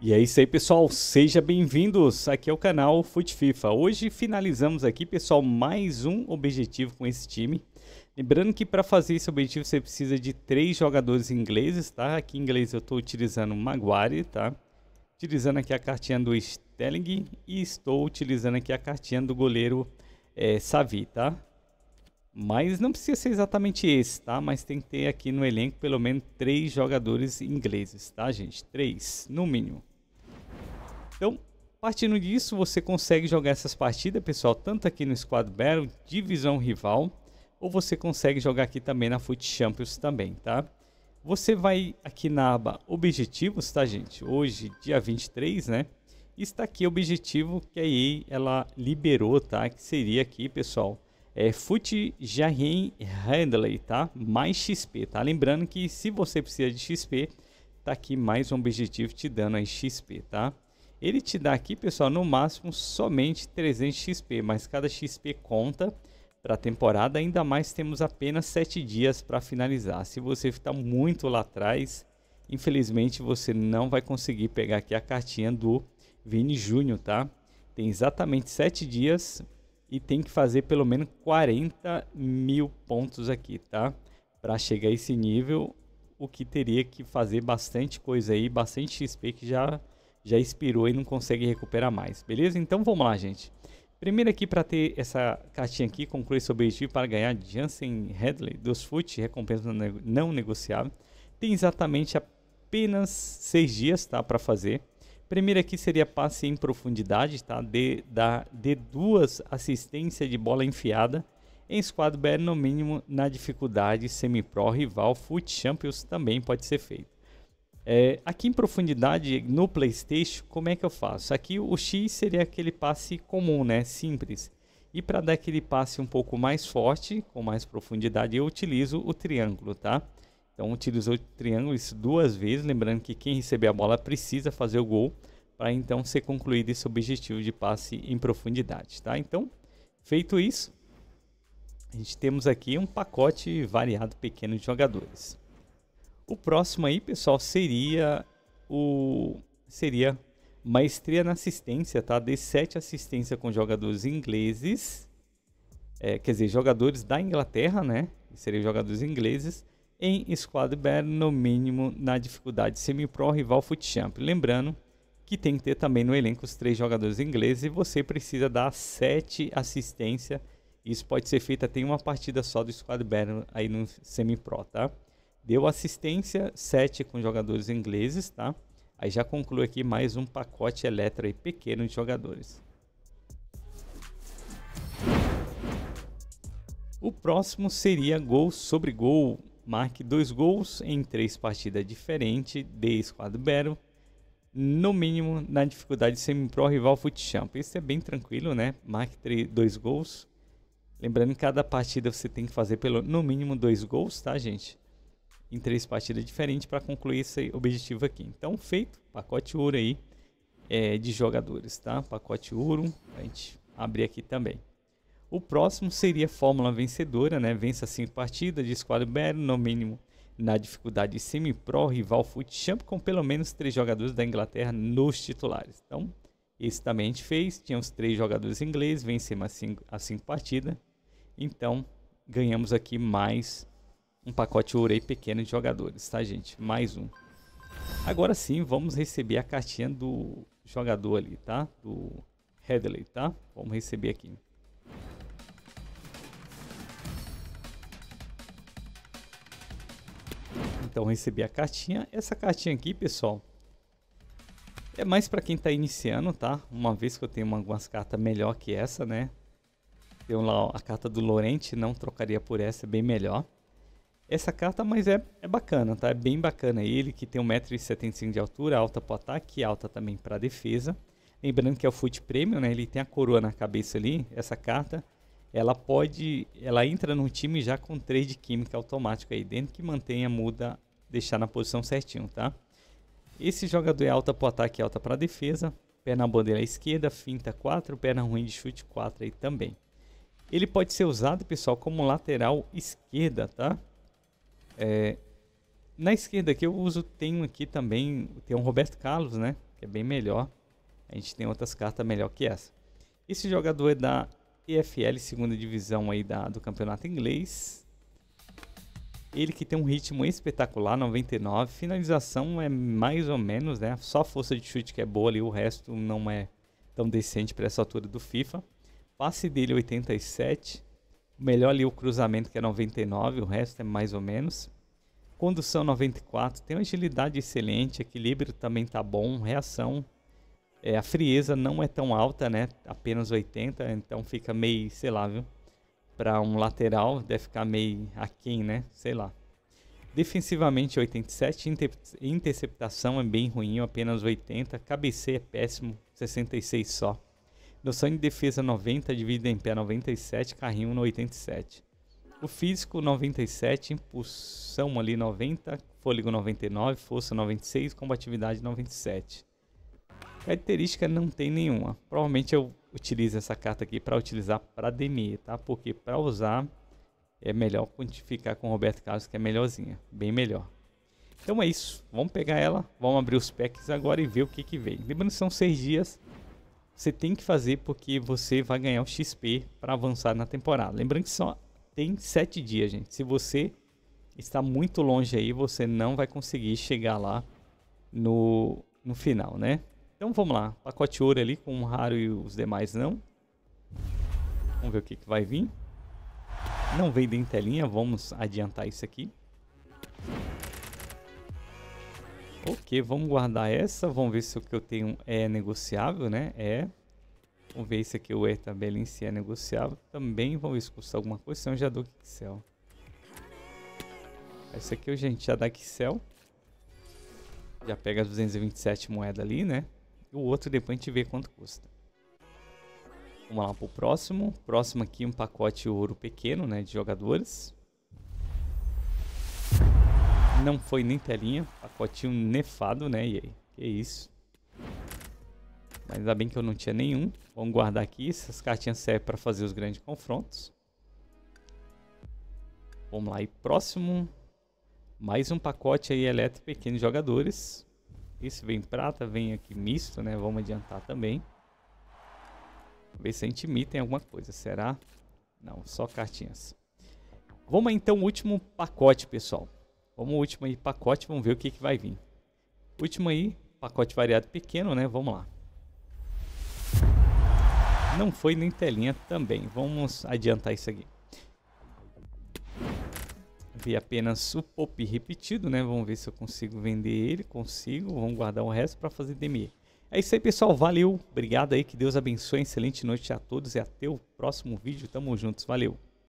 E é isso aí, pessoal. Seja bem-vindos aqui ao é canal Fute FIFA. Hoje finalizamos aqui, pessoal, mais um objetivo com esse time. Lembrando que para fazer esse objetivo você precisa de três jogadores ingleses, tá? Aqui em inglês eu estou utilizando o Maguire, tá? Utilizando aqui a cartinha do Sterling e estou utilizando aqui a cartinha do goleiro é, eh, Savi, tá? Mas não precisa ser exatamente esse, tá? Mas tem que ter aqui no elenco pelo menos três jogadores ingleses, tá, gente? Três, no mínimo. Então, partindo disso, você consegue jogar essas partidas, pessoal, tanto aqui no Squad Battle, divisão rival, ou você consegue jogar aqui também na Foot Champions também, tá? Você vai aqui na aba Objetivos, tá, gente? Hoje, dia 23, né? Está aqui o objetivo que a EA, ela liberou, tá? Que seria aqui, pessoal, é Fute Jahin Handley, tá? Mais XP, tá? Lembrando que se você precisa de XP, tá aqui mais um objetivo te dando aí XP, tá? Ele te dá aqui, pessoal, no máximo somente 300 XP, mas cada XP conta para a temporada. Ainda mais temos apenas 7 dias para finalizar. Se você está muito lá atrás, infelizmente você não vai conseguir pegar aqui a cartinha do Vini Júnior, tá? Tem exatamente 7 dias e tem que fazer pelo menos 40 mil pontos aqui, tá? Para chegar a esse nível, o que teria que fazer bastante coisa aí, bastante XP que já, já expirou e não consegue recuperar mais, beleza? Então vamos lá, gente. Primeiro aqui para ter essa cartinha aqui, concluir seu objetivo para ganhar Jansen Headley dos Foot, recompensa não negociável. Tem exatamente apenas 6 dias tá, para fazer. Primeiro aqui seria passe em profundidade, tá? De, da, de duas assistência de bola enfiada em squad BR no mínimo na dificuldade semi-pro rival Foot Champions também pode ser feito. É, aqui em profundidade no PlayStation, como é que eu faço? Aqui o X seria aquele passe comum, né? Simples. E para dar aquele passe um pouco mais forte, com mais profundidade, eu utilizo o triângulo, tá? Então utilizou o triângulo isso duas vezes, lembrando que quem receber a bola precisa fazer o gol para então ser concluído esse objetivo de passe em profundidade, tá? Então, feito isso, a gente temos aqui um pacote variado pequeno de jogadores. O próximo aí, pessoal, seria o seria maestria na assistência, tá? De sete assistência com jogadores ingleses, é, quer dizer, jogadores da Inglaterra, né? Seriam jogadores ingleses em battle, no mínimo na dificuldade semi-pro rival FootChamp. Lembrando que tem que ter também no elenco os três jogadores ingleses e você precisa dar sete assistência. Isso pode ser feito até em uma partida só do Squad battle aí no semi-pro, tá? Deu assistência, sete com jogadores ingleses, tá? Aí já concluo aqui mais um pacote Eletra aí pequeno de jogadores. O próximo seria gol sobre gol marque dois gols em três partidas diferentes de Esquadro no mínimo na dificuldade semi-pro rival Footchamp. Isso é bem tranquilo, né? Marque três, dois gols. Lembrando que cada partida você tem que fazer pelo no mínimo dois gols, tá, gente? Em três partidas diferentes para concluir esse objetivo aqui. Então, feito, pacote ouro aí é, de jogadores, tá? Pacote ouro, a gente abrir aqui também. O próximo seria Fórmula Vencedora, né? Vença cinco partidas de squad battle, no mínimo na dificuldade semi-pro, rival foot champ com pelo menos três jogadores da Inglaterra nos titulares. Então, esse também a gente fez. os três jogadores ingleses, vencemos as cinco, cinco partidas. Então, ganhamos aqui mais um pacote Ourei pequeno de jogadores, tá, gente? Mais um. Agora sim, vamos receber a cartinha do jogador ali, tá? Do Headley, tá? Vamos receber aqui. Então recebi a cartinha. Essa cartinha aqui, pessoal, é mais para quem está iniciando, tá? Uma vez que eu tenho algumas cartas melhor que essa, né? Tem lá ó, a carta do Lorente, não trocaria por essa, é bem melhor. Essa carta, mas é, é bacana, tá? É bem bacana ele, que tem 1,75m de altura, alta para ataque e alta também para defesa. Lembrando que é o Foot Premium, né? Ele tem a coroa na cabeça ali, essa carta. Ela pode, ela entra no time já com 3 de química automática aí dentro, que mantenha muda deixar na posição certinho, tá? Esse jogador é alta para ataque e alta para defesa. Pé na bandeira esquerda, finta 4, perna ruim de chute 4 aí também. Ele pode ser usado, pessoal, como lateral esquerda, tá? É, na esquerda aqui eu uso, tenho aqui também, tem um Roberto Carlos, né? Que é bem melhor. A gente tem outras cartas melhor que essa. Esse jogador é da EFL, segunda divisão aí da, do campeonato inglês. Ele que tem um ritmo espetacular, 99. Finalização é mais ou menos, né? Só força de chute que é boa ali, o resto não é tão decente para essa altura do FIFA. Passe dele 87. Melhor ali o cruzamento que é 99, o resto é mais ou menos. Condução 94, tem uma agilidade excelente, equilíbrio também tá bom, reação. É, a frieza não é tão alta, né? Apenas 80, então fica meio, sei lá, viu? para um lateral deve ficar meio aquém, né? Sei lá. Defensivamente 87, inter interceptação é bem ruim, apenas 80, cabeceio é péssimo, 66 só. Noção de defesa 90, dividida em pé 97, carrinho 87. O físico 97, impulsão ali 90, fôlego 99, força 96, combatividade 97. Característica não tem nenhuma. Provavelmente eu utilizo essa carta aqui para utilizar para DME, tá? Porque para usar é melhor quantificar com o Roberto Carlos, que é melhorzinha, bem melhor. Então é isso, vamos pegar ela, vamos abrir os packs agora e ver o que que vem. Lembrando que são seis dias, você tem que fazer porque você vai ganhar o XP para avançar na temporada. Lembrando que só tem sete dias, gente. Se você está muito longe aí, você não vai conseguir chegar lá no, no final, né? Então vamos lá. Pacote ouro ali com um raro e os demais não. Vamos ver o que, que vai vir. Não veio de telinha, vamos adiantar isso aqui. Ok, vamos guardar essa. Vamos ver se o que eu tenho é negociável, né? É. Vamos ver se aqui o E em si é negociável. Também vamos ver se custa alguma coisa. Senão eu já dou Kixel. Essa aqui a gente já dá Kixel. Já pega 227 moedas ali, né? o outro depois a gente vê quanto custa. Vamos lá pro próximo. Próximo aqui um pacote ouro pequeno, né, de jogadores. Não foi nem telinha, pacotinho nefado, né, e aí? Que isso. Mas ainda bem que eu não tinha nenhum. Vamos guardar aqui, essas cartinhas servem para fazer os grandes confrontos. Vamos lá, e próximo. Mais um pacote aí elétrico pequeno de jogadores se vem prata, vem aqui misto, né? Vamos adiantar também. Ver se a gente imita em alguma coisa, será? Não, só cartinhas. Vamos então último pacote, pessoal. Vamos último aí, pacote, vamos ver o que, que vai vir. Último aí, pacote variado pequeno, né? Vamos lá. Não foi nem telinha também. Vamos adiantar isso aqui vi apenas o pop repetido, né? Vamos ver se eu consigo vender ele, consigo, vamos guardar o resto para fazer DME. É isso aí, pessoal, valeu, obrigado aí, que Deus abençoe, excelente noite a todos e até o próximo vídeo, tamo juntos, valeu.